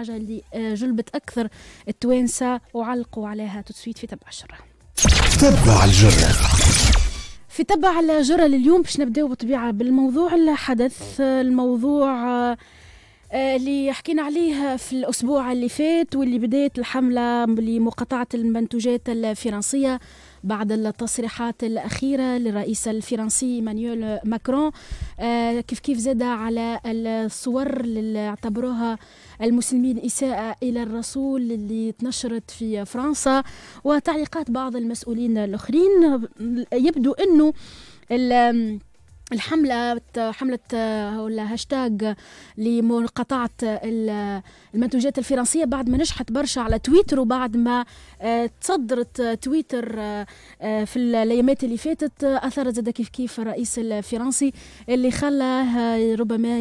الحاجه اللي آه، جلبت اكثر التوانسه وعلقوا عليها تصويت في تبع الشره تبع الجره في تبع الجره لليوم باش نبداو بطبيعه بالموضوع الحدث الموضوع آه، آه، اللي حكينا عليه في الاسبوع اللي فات واللي بدات الحمله لمقاطعه المنتوجات الفرنسيه بعد التصريحات الأخيرة للرئيس الفرنسي مانويل ماكرون آه، كيف كيف زاد على الصور اللي اعتبروها المسلمين إساءة إلى الرسول اللي تنشرت في فرنسا وتعليقات بعض المسؤولين الآخرين يبدو أنه الحملة حملة آه، ولا هاشتاج لمقاطعة المنتوجات الفرنسية بعد ما نجحت برشا على تويتر وبعد ما آه، تصدرت تويتر آه، في الأيامات اللي فاتت أثرت زاد كيف كيف الرئيس الفرنسي اللي خلاه ربما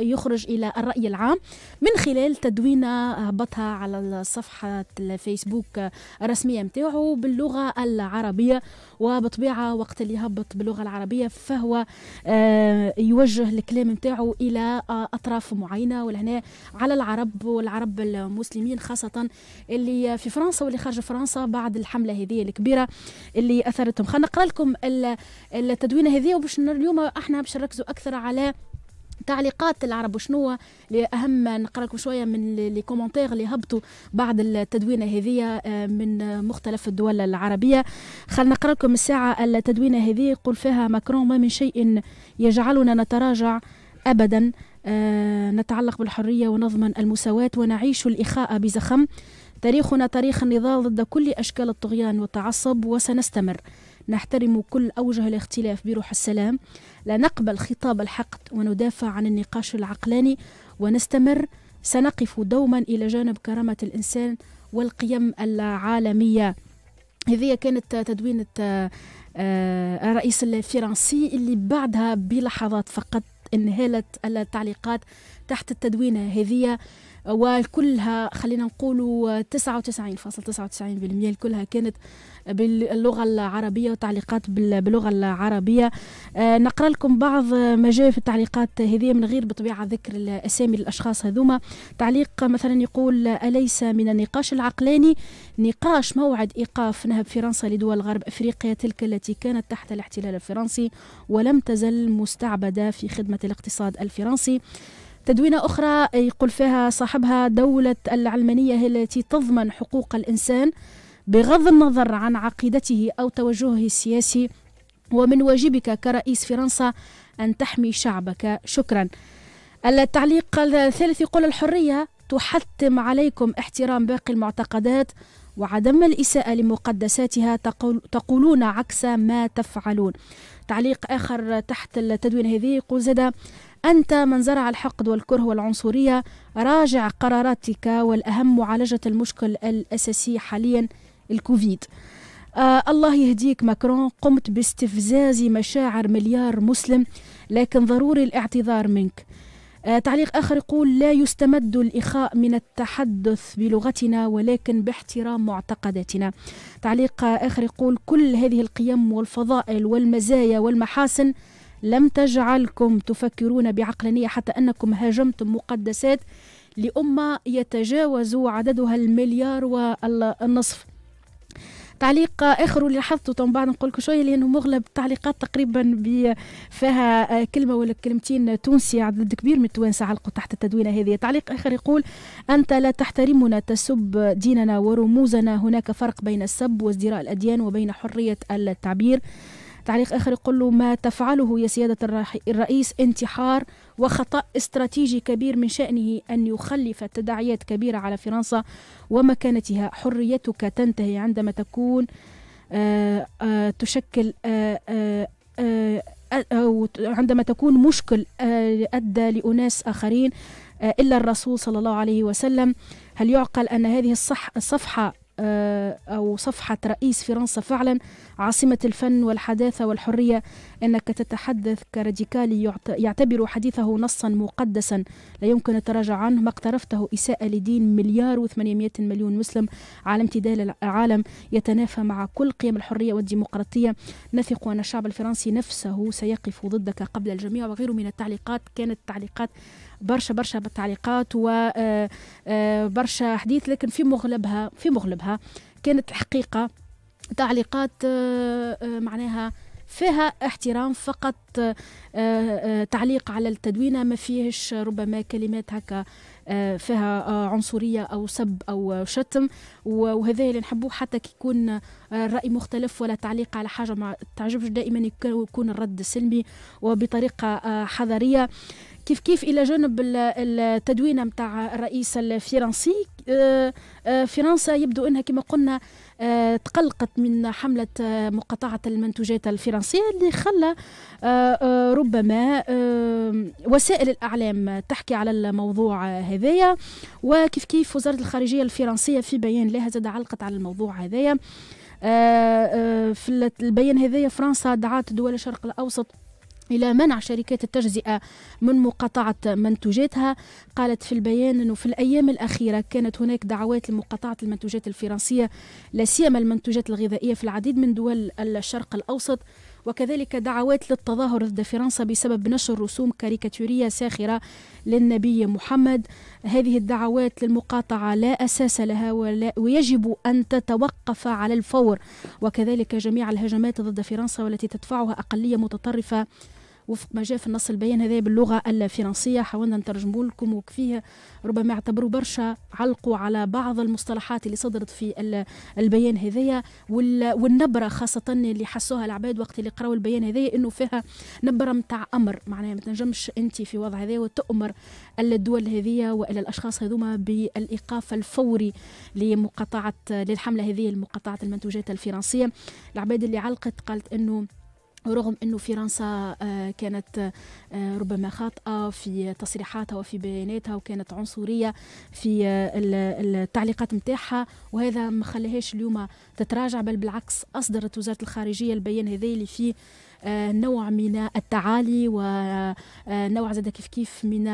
يخرج إلى الرأي العام من خلال تدوينة هبطها على صفحة الفيسبوك الرسمية متاعه باللغة العربية وبطبيعة وقت اللي هبط باللغة العربية فهم هو آه، يوجه الكلام نتاعو الى آه، اطراف معينه ولهنا على العرب والعرب المسلمين خاصه اللي في فرنسا واللي خارج فرنسا بعد الحمله هذه الكبيره اللي اثرتهم خلينا نقرا لكم التدوينه هذه وباش اليوم احنا باش نركزوا اكثر على تعليقات العرب وشنو اهم نقرا لكم شويه من لي كومونتير اللي هبطوا بعد التدوينه هذه آه، من مختلف الدول العربيه خلينا نقرا لكم الساعه التدوينه هذه يقول فيها ماكرون ما من شيء يجعلنا نتراجع ابدا آه، نتعلق بالحريه ونضمن المساواه ونعيش الاخاء بزخم تاريخنا تاريخ النضال ضد كل اشكال الطغيان والتعصب وسنستمر نحترم كل أوجه الاختلاف بروح السلام لا نقبل خطاب الحقد وندافع عن النقاش العقلاني ونستمر سنقف دوما إلى جانب كرامة الإنسان والقيم العالمية هذه كانت تدوينة آه، الرئيس الفرنسي اللي بعدها بلحظات فقط انهالت التعليقات تحت التدوينة هذه وكلها خلينا نقولوا 99.99% كلها كانت باللغة العربية وتعليقات باللغة العربية آه، نقرأ لكم بعض ما جاء في التعليقات هذه من غير بطبيعة ذكر الأسامي الأشخاص هذوما تعليق مثلا يقول أليس من النقاش العقلاني نقاش موعد إيقاف نهب فرنسا لدول غرب أفريقيا تلك التي كانت تحت الاحتلال الفرنسي ولم تزل مستعبدة في خدمة الاقتصاد الفرنسي تدوينة أخرى يقول فيها صاحبها دولة العلمانية هي التي تضمن حقوق الإنسان بغض النظر عن عقيدته أو توجهه السياسي ومن واجبك كرئيس فرنسا أن تحمي شعبك شكرا التعليق الثالث يقول الحرية تحتم عليكم احترام باقي المعتقدات وعدم الإساءة لمقدساتها تقول تقولون عكس ما تفعلون تعليق آخر تحت التدوين هذه يقول زاد أنت من زرع الحقد والكره والعنصرية راجع قراراتك والأهم معالجة المشكل الأساسي حاليا الكوفيد آه الله يهديك ماكرون قمت باستفزاز مشاعر مليار مسلم لكن ضروري الاعتذار منك آه تعليق آخر يقول لا يستمد الإخاء من التحدث بلغتنا ولكن باحترام معتقداتنا تعليق آخر يقول كل هذه القيم والفضائل والمزايا والمحاسن لم تجعلكم تفكرون بعقلانية حتى أنكم هاجمتم مقدسات لأمة يتجاوز عددها المليار والنصف تعليق اخر اللي لاحظته طبعا بعد نقول لكم شويه لانه مغلب التعليقات تقريبا فيها آه، كلمه ولا كلمتين تونسي عدد كبير من التوانسه علقوا تحت التدوينه هذه تعليق اخر يقول انت لا تحترمنا تسب ديننا ورموزنا هناك فرق بين السب وازدراء الاديان وبين حريه التعبير تعليق آخر يقول له ما تفعله يا سيادة الرئيس انتحار وخطأ استراتيجي كبير من شأنه أن يخلف تداعيات كبيرة على فرنسا ومكانتها حريتك تنتهي عندما تكون آه، آه، تشكل آه، أو عندما تكون مشكل أدى لأناس آخرين إلا الرسول صلى الله عليه وسلم هل يعقل أن هذه الصح الصفحة آه، أو صفحة رئيس فرنسا فعلا عاصمة الفن والحداثة والحرية أنك تتحدث كراديكالي يعتبر حديثه نصا مقدسا لا يمكن التراجع عنه ما اقترفته إساءة لدين مليار و800 مليون مسلم على امتداد العالم يتنافى مع كل قيم الحرية والديمقراطية نثق أن الشعب الفرنسي نفسه سيقف ضدك قبل الجميع وغيره من التعليقات كانت تعليقات برشا برشا تعليقات وبرشا آه، آه، حديث لكن في مغلبها في مغلبها كانت الحقيقة تعليقات آه، معناها فيها احترام فقط تعليق على التدوينة ما فيهش ربما كلمات هكا فيها عنصرية أو سب أو شتم وهذا اللي نحبوه حتى كي يكون الرأي مختلف ولا تعليق على حاجة ما تعجبش دائما يكون الرد سلمي وبطريقة حضارية كيف كيف الى جانب التدوينه نتاع الرئيس الفرنسي آه، آه، فرنسا يبدو انها كما قلنا آه، تقلقت من حمله مقاطعه المنتوجات الفرنسيه اللي خلى ربما وسائل الاعلام تحكي على الموضوع هذايا وكيف كيف وزاره الخارجيه الفرنسيه في بيان لها زاد علقت على الموضوع هذايا في البيان هذايا فرنسا دعات دول الشرق الاوسط إلى منع شركات التجزئة من مقاطعة منتوجاتها قالت في البيان أنه في الأيام الأخيرة كانت هناك دعوات لمقاطعة المنتوجات الفرنسية لا سيما المنتوجات الغذائية في العديد من دول الشرق الأوسط وكذلك دعوات للتظاهر ضد فرنسا بسبب نشر رسوم كاريكاتورية ساخرة للنبي محمد هذه الدعوات للمقاطعة لا أساس لها ولا ويجب أن تتوقف على الفور وكذلك جميع الهجمات ضد فرنسا والتي تدفعها أقلية متطرفة وفق ما جاء في النص البيان هذا باللغه الفرنسيه حاولنا نترجمه لكم وكفيه ربما اعتبروا برشا علقوا على بعض المصطلحات اللي صدرت في البيان هذايا والنبره خاصه اللي حسوها العباد وقت اللي قراوا البيان هذايا انه فيها نبره متاع امر معناها ما تنجمش انت في وضع هذا وتؤمر الدول هذه والى الاشخاص هذوما بالايقاف الفوري لمقاطعه للحمله هذه لمقاطعه المنتوجات الفرنسيه العباد اللي علقت قالت انه رغم انه فرنسا آه، كانت آه، ربما خاطئه في تصريحاتها وفي بياناتها وكانت عنصريه في آه، التعليقات نتاعها وهذا ما خلاهاش اليوم تتراجع بل بالعكس اصدرت وزاره الخارجيه البيان هذا اللي فيه نوع من التعالي ونوع زاد كيف كيف من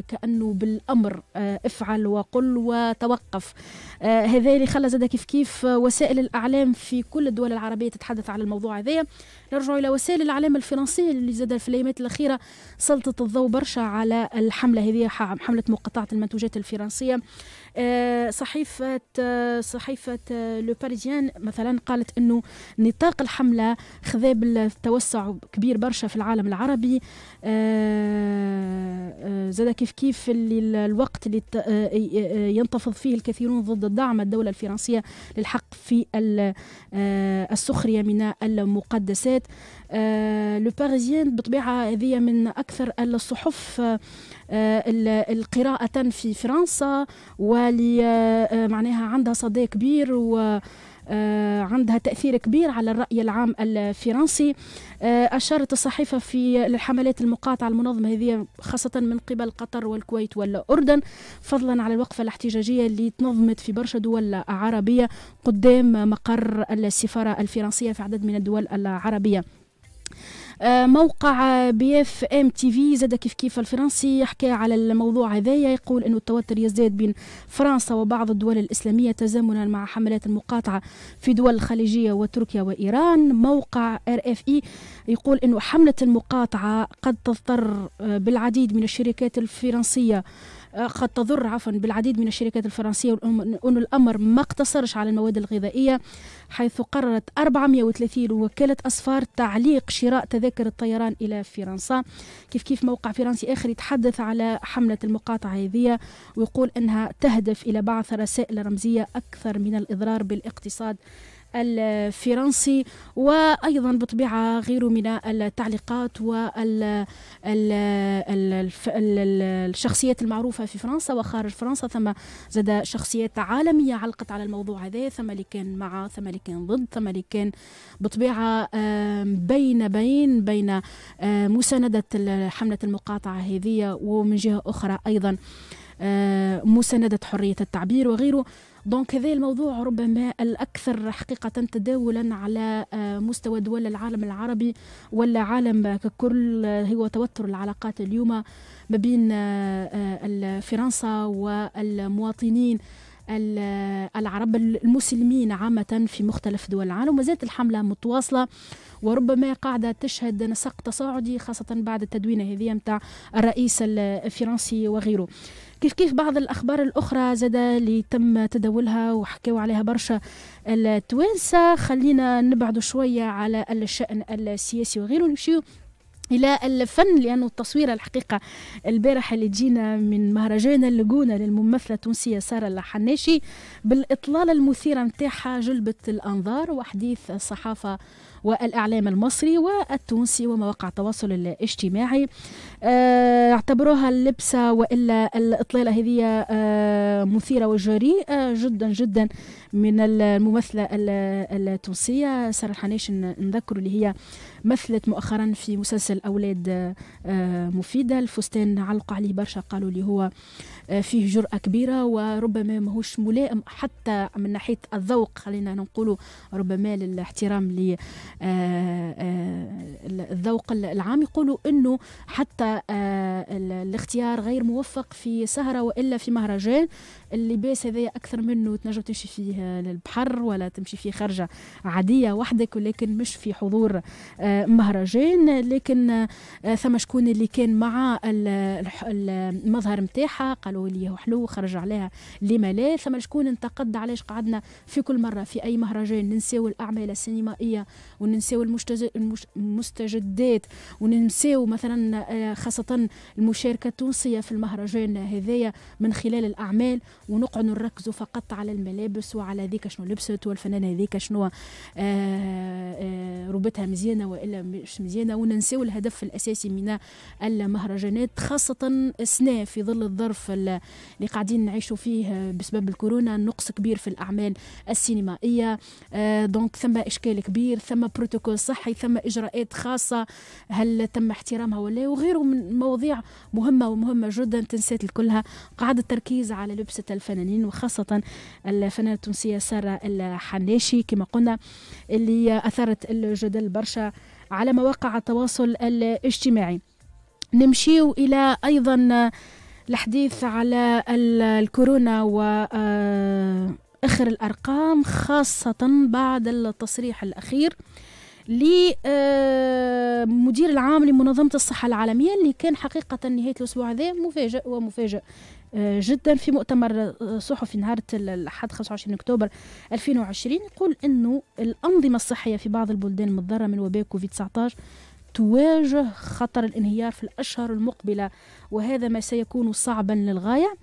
كانه بالامر افعل وقل وتوقف هذا اللي خلى زاد كيف كيف وسائل الاعلام في كل الدول العربيه تتحدث على الموضوع هذا نرجع إلى وسائل الإعلام الفرنسية اللي زاد في الأيامات الأخيرة سلطت الضوء برشا على الحملة هذه حملة مقاطعة المنتوجات الفرنسية آه، صحيفة آه، صحيفة لو آه، باريزيان مثلا قالت أنه نطاق الحملة خذا بالتوسع كبير برشا في العالم العربي زاد كيف كيف اللي الوقت اللي ينتفض فيه الكثيرون ضد دعم الدولة الفرنسية للحق في السخرية من المقدسات بالذات آه، لو باريزيان بطبيعه هذه من اكثر الصحف آه، القراءه في فرنسا ولي آه، معناها عندها صدى كبير و آه، عندها تأثير كبير على الرأي العام الفرنسي آه، أشارت الصحيفة في الحملات المقاطعة المنظمة هذه خاصة من قبل قطر والكويت والأردن فضلا على الوقفة الاحتجاجية اللي تنظمت في برشا دول عربية قدام مقر السفارة الفرنسية في عدد من الدول العربية آه، موقع بي اف ام تي في زاد كيف كيف الفرنسي يحكي على الموضوع هذايا يقول انه التوتر يزداد بين فرنسا وبعض الدول الاسلاميه تزامنا مع حملات المقاطعه في دول الخليجيه وتركيا وايران موقع ار اف اي يقول انه حمله المقاطعه قد تضطر آه، بالعديد من الشركات الفرنسيه آه، قد تضر عفوا بالعديد من الشركات الفرنسية وأن الأمر ما اقتصرش على المواد الغذائية حيث قررت 430 وكالة أسفار تعليق شراء تذاكر الطيران إلى فرنسا كيف كيف موقع فرنسي آخر يتحدث على حملة المقاطعة هذه ويقول أنها تهدف إلى بعث رسائل رمزية أكثر من الإضرار بالاقتصاد الفرنسي وأيضا بطبيعة غيره من التعليقات والشخصيات المعروفة في فرنسا وخارج فرنسا ثم زاد شخصيات عالمية علقت على الموضوع هذا ثم اللي كان مع ثم اللي كان ضد ثم اللي كان بطبيعة بين بين بين مساندة حملة المقاطعة هذه ومن جهة أخرى أيضا مساندة حرية التعبير وغيره دونك هذا الموضوع ربما الأكثر حقيقة تداولا على آه، مستوى دول العالم العربي ولا عالم ككل آه، هو توتر العلاقات اليوم ما بين آه، فرنسا والمواطنين العرب المسلمين عامة في مختلف دول العالم وزادت الحملة متواصلة وربما قاعدة تشهد نسق تصاعدي خاصة بعد التدوينة هذه متاع الرئيس الفرنسي وغيره كيف كيف بعض الأخبار الأخرى زاد اللي تم تداولها وحكيو عليها برشا التوانسة خلينا نبعدوا شوية على الشأن السياسي وغيره نمشيو الى الفن لانه التصويره الحقيقه البارح اللي جينا من مهرجان اللجونه للممثله التونسيه ساره الحناشي بالاطلاله المثيره نتاعها جلبت الانظار وحديث الصحافه والإعلام المصري والتونسي ومواقع التواصل الاجتماعي آه، اعتبروها اللبسة وإلا الإطلالة هذه آه، مثيرة وجريئة آه، جدا جدا من الممثلة التونسية سارة الحناش نذكر اللي هي مثلت مؤخرا في مسلسل أولاد مفيدة الفستان علقوا عليه برشا قالوا اللي هو فيه جرأة كبيرة وربما ماهوش ملائم حتى من ناحية الذوق خلينا نقولوا ربما للاحترام آه، آه، الذوق العام يقولوا انه حتى آه، الاختيار غير موفق في سهره والا في مهرجان اللباس هذايا اكثر منه تنجم تمشي فيه للبحر ولا تمشي فيه خرجه عاديه وحدك ولكن مش في حضور مهرجان لكن ثم شكون اللي كان مع المظهر نتاعها قالوا لي هو حلو خرج عليها لما لا ثم شكون انتقد علاش قعدنا في كل مره في اي مهرجان ننساو الاعمال السينمائيه وننساو المستجدات وننساو مثلا آه، خاصة المشاركة التونسية في المهرجان هذايا من خلال الأعمال ونقعد نركزوا فقط على الملابس وعلى ذيك شنو لبست والفنانة هذيك شنو آه، آه، ربتها مزيانة وإلا مش مزيانة وننساو الهدف الأساسي من المهرجانات خاصة السنة في ظل الظرف اللي قاعدين نعيشوا فيه بسبب الكورونا نقص كبير في الأعمال السينمائية دونك ثم إشكال كبير ثم بروتوكول صحي ثم اجراءات خاصه هل تم احترامها ولا وغيره من مواضيع مهمه ومهمه جدا تنسات الكلها قاعد التركيز على لبسه الفنانين وخاصه الفنانه التونسيه ساره الحناشي كما قلنا اللي اثارت الجدل برشا على مواقع التواصل الاجتماعي نمشيو الى ايضا الحديث على الكورونا و آه، اخر الارقام خاصه بعد التصريح الاخير لمدير آه، العام لمنظمة الصحة العالمية اللي كان حقيقة نهاية الأسبوع هذا مفاجئ ومفاجئ آه، جدا في مؤتمر آه، صحفي نهار الأحد 25 أكتوبر 2020 يقول أنه الأنظمة الصحية في بعض البلدان المتضررة من وباء كوفيد 19 تواجه خطر الانهيار في الأشهر المقبلة وهذا ما سيكون صعبا للغاية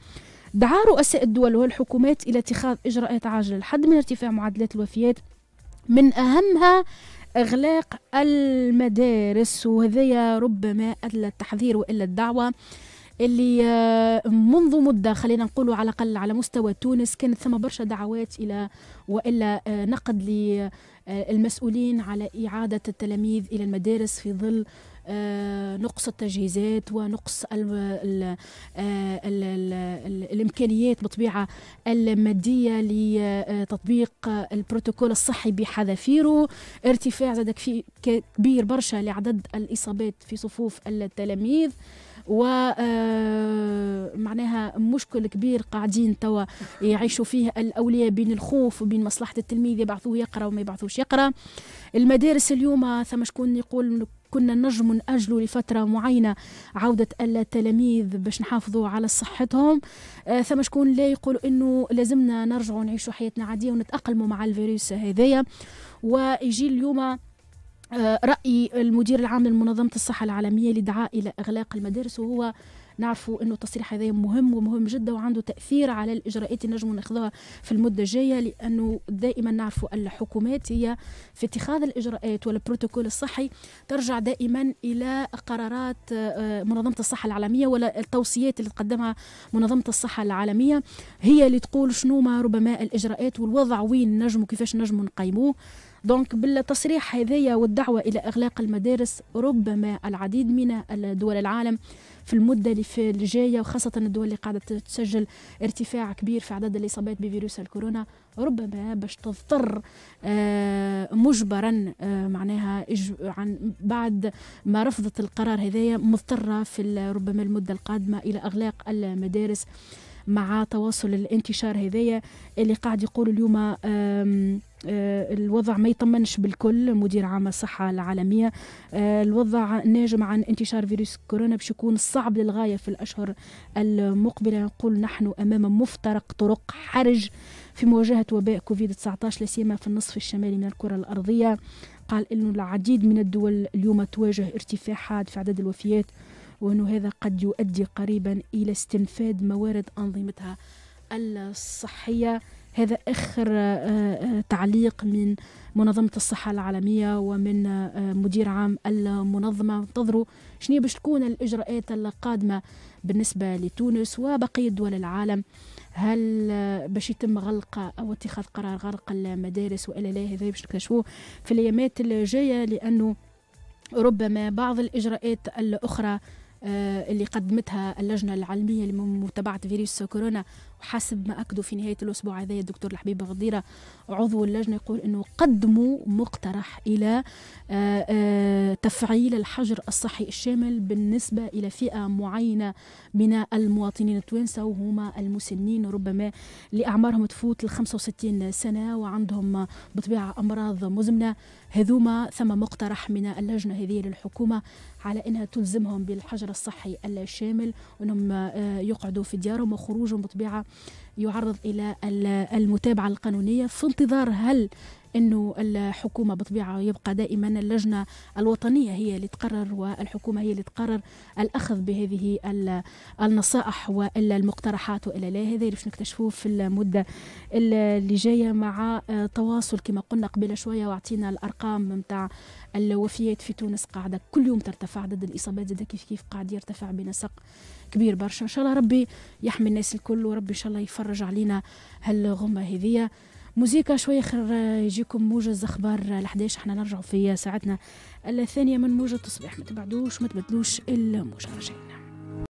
دعا رؤساء الدول والحكومات إلى اتخاذ إجراءات عاجلة للحد من ارتفاع معدلات الوفيات من أهمها إغلاق المدارس وهذايا ربما أدلى التحذير وإلا الدعوة اللي آه، منذ مدة خلينا نقولوا على الأقل على مستوى تونس كانت ثم برشا دعوات إلى وإلا آه، نقد للمسؤولين آه، على إعادة التلاميذ إلى المدارس في ظل آه، نقص التجهيزات ونقص ال آه، ال ال ال الامكانيات بطبيعه الماديه لتطبيق البروتوكول الصحي بحذافيره ارتفاع زادك في كبير برشا لعدد الاصابات في صفوف التلاميذ و آه، معناها مشكل كبير قاعدين توا يعيشوا فيه الاولياء بين الخوف وبين مصلحه التلميذ يبعثوه يقرا وما يبعثوش يقرا المدارس اليوم ثم شكون يقول كنا نجم نأجلوا لفترة معينة عودة التلاميذ باش نحافظوا على صحتهم آه، ثم شكون لا يقول أنه لازمنا نرجع نعيشوا حياتنا عادية ونتأقلموا مع الفيروس هذايا ويجي اليوم آه، رأي المدير العام لمنظمة الصحة العالمية لدعاء إلى إغلاق المدارس وهو نعرفوا انه التصريح هذا مهم ومهم جدا وعنده تاثير على الاجراءات اللي نجموا ناخذوها في المده الجايه لانه دائما نعرفوا الحكومات هي في اتخاذ الاجراءات والبروتوكول الصحي ترجع دائما الى قرارات آه، منظمه الصحه العالميه ولا التوصيات اللي تقدمها منظمه الصحه العالميه هي اللي تقول شنو ما ربما الاجراءات والوضع وين نجموا كيفاش نجموا نقيموه دونك بالتصريح هذايا والدعوة إلى إغلاق المدارس ربما العديد من الدول العالم في المدة اللي في الجاية وخاصة الدول اللي قاعدة تسجل ارتفاع كبير في عدد الإصابات بفيروس الكورونا ربما باش تضطر آه، مجبرا آه، معناها عن بعد ما رفضت القرار هذايا مضطرة في ربما المدة القادمة إلى إغلاق المدارس مع تواصل الانتشار هذايا اللي قاعد يقول اليوم آه، الوضع ما يطمنش بالكل مدير عام الصحة العالمية آه، الوضع ناجم عن انتشار فيروس كورونا باش يكون صعب للغاية في الأشهر المقبلة نقول نحن أمام مفترق طرق حرج في مواجهة وباء كوفيد 19 لاسيما في النصف الشمالي من الكرة الأرضية قال أنه العديد من الدول اليوم تواجه ارتفاع حاد في عدد الوفيات وأنه هذا قد يؤدي قريبا إلى استنفاد موارد أنظمتها الصحية هذا آخر آه، آه، تعليق من منظمة الصحة العالمية ومن آه، مدير عام المنظمة انتظروا شنو باش تكون الإجراءات القادمة بالنسبة لتونس وبقية دول العالم هل باش يتم غلق أو اتخاذ قرار غلق المدارس وإلا لا هذا باش نكتشفوه في الأيامات الجاية لأنه ربما بعض الإجراءات الأخرى اللي قدمتها اللجنة العلمية لمتابعة فيروس كورونا وحسب ما أكدوا في نهاية الأسبوع هذا الدكتور الحبيب غديرة عضو اللجنة يقول أنه قدموا مقترح إلى آه، آه، تفعيل الحجر الصحي الشامل بالنسبة إلى فئة معينة من المواطنين التوانسة وهما المسنين ربما لأعمارهم تفوت ال 65 سنة وعندهم بطبيعة أمراض مزمنة هذوما ثم مقترح من اللجنة هذه للحكومة على أنها تلزمهم بالحجر الصحي الشامل وأنهم آه، يقعدوا في ديارهم وخروجهم بطبيعة يعرض إلى المتابعة القانونية في انتظار هل انه الحكومه بطبيعه يبقى دائما اللجنه الوطنيه هي اللي تقرر والحكومه هي اللي تقرر الاخذ بهذه النصائح والمقترحات والا لا هذا باش نكتشفوه في المده اللي جايه مع تواصل كما قلنا قبل شويه واعطينا الارقام نتاع الوفيات في تونس قاعده كل يوم ترتفع عدد الاصابات زاد كيف كيف قاعد يرتفع بنسق كبير برشا ان شاء الله ربي يحمي الناس الكل وربي ان شاء الله يفرج علينا هالغمه هذية موزيكا شوي خير آه، يجيكم موجز اخبار ال11 آه، احنا نرجع في ساعتنا الثانيه من موجه تصبح ما تبعدوش ما تبدلوش رجعنا